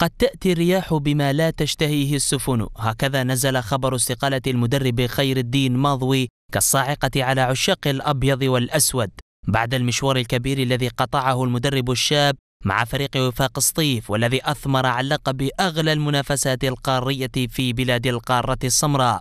قد تأتي الرياح بما لا تشتهيه السفن هكذا نزل خبر استقالة المدرب خير الدين ماضوي كالصاعقة على عشاق الأبيض والأسود بعد المشوار الكبير الذي قطعه المدرب الشاب مع فريق وفاق سطيف والذي أثمر على اللقب أغلى المنافسات القارية في بلاد القارة السمراء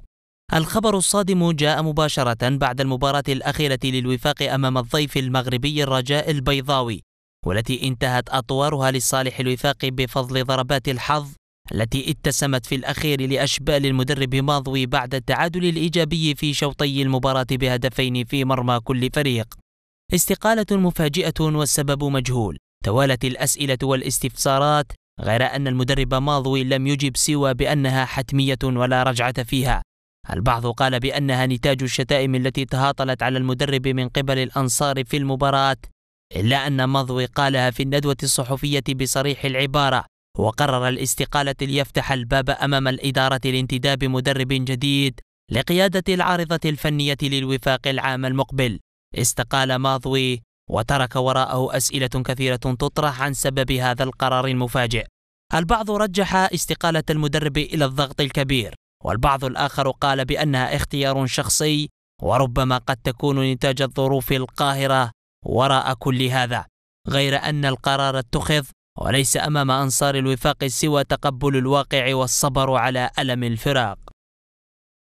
الخبر الصادم جاء مباشرة بعد المباراة الأخيرة للوفاق أمام الضيف المغربي الرجاء البيضاوي والتي انتهت أطوارها لصالح الوفاق بفضل ضربات الحظ التي اتسمت في الأخير لأشبال المدرب ماضوي بعد التعادل الإيجابي في شوطي المباراة بهدفين في مرمى كل فريق استقالة مفاجئة والسبب مجهول توالت الأسئلة والاستفسارات غير أن المدرب ماضوي لم يجب سوى بأنها حتمية ولا رجعة فيها البعض قال بأنها نتاج الشتائم التي تهاطلت على المدرب من قبل الأنصار في المباراة إلا أن مضوي قالها في الندوة الصحفية بصريح العبارة وقرر الاستقالة ليفتح الباب أمام الإدارة لانتداب مدرب جديد لقيادة العارضة الفنية للوفاق العام المقبل استقال ماضوي وترك وراءه أسئلة كثيرة تطرح عن سبب هذا القرار المفاجئ البعض رجح استقالة المدرب إلى الضغط الكبير والبعض الآخر قال بأنها اختيار شخصي وربما قد تكون نتاج الظروف القاهرة وراء كل هذا غير أن القرار اتخذ وليس أمام أنصار الوفاق سوى تقبل الواقع والصبر على ألم الفراق